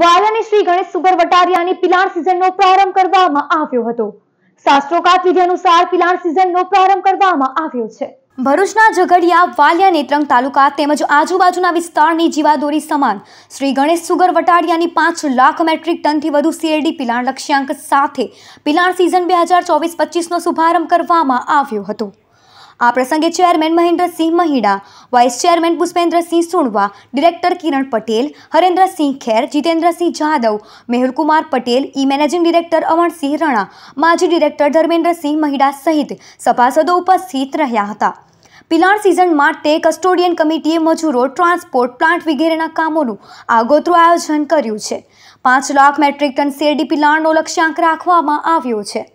વાલાની Shri Ganesh sugar વટારિયાની પિલાણ સિઝનનો પ્રારંભ કરવામાં આવ્યો હતો શાસ્ત્રોકાત વિધિ અનુસાર પિલાણ સિઝનનો પ્રારંભ કરવામાં આવ્યો છે ભરૂચના ઝઘડિયા વાલિયા નેત્રંગ તાલુકા તેમજ આજુબાજુના વિસ્તારની જીવાદોરી સમાન શ્રી ગણેશ સુગર વટાડિયાની પાંચ લાખ મેટ્રિક ટનથી વધુ શેરડી પિલાણ લક્ષ્યાંક સાથે પિલાણ સિઝન બે હજાર ચોવીસ પચીસનો શુભારંભ કરવામાં આવ્યો હતો આ પ્રસંગે chairman Mahendrasinh Mahida vice chairman Pushpendrasinh Sunva director Kiran Patel Harendrasinh Kher Jitendrasinh Jadav Mehulkumar Patel ઈ મેનેજિંગ ડિરેક્ટર અમણસિંહ રણા માજી ડિરેક્ટર ધર્મેન્દ્રસિંહ મહિડા સહિત સભાસદો ઉપસ્થિત રહ્યા હતા પિલાણ સિઝન માટે કસ્ટોડિયન કમિટીએ મજૂરો ટ્રાન્સપોર્ટ પ્લાન્ટ વગેરેના કામોનું આગોતરું આયોજન કર્યું છે પાંચ લાખ મેટ્રિક ટન શેરડી પિલાણનો લક્ષ્યાંક રાખવામાં આવ્યો છે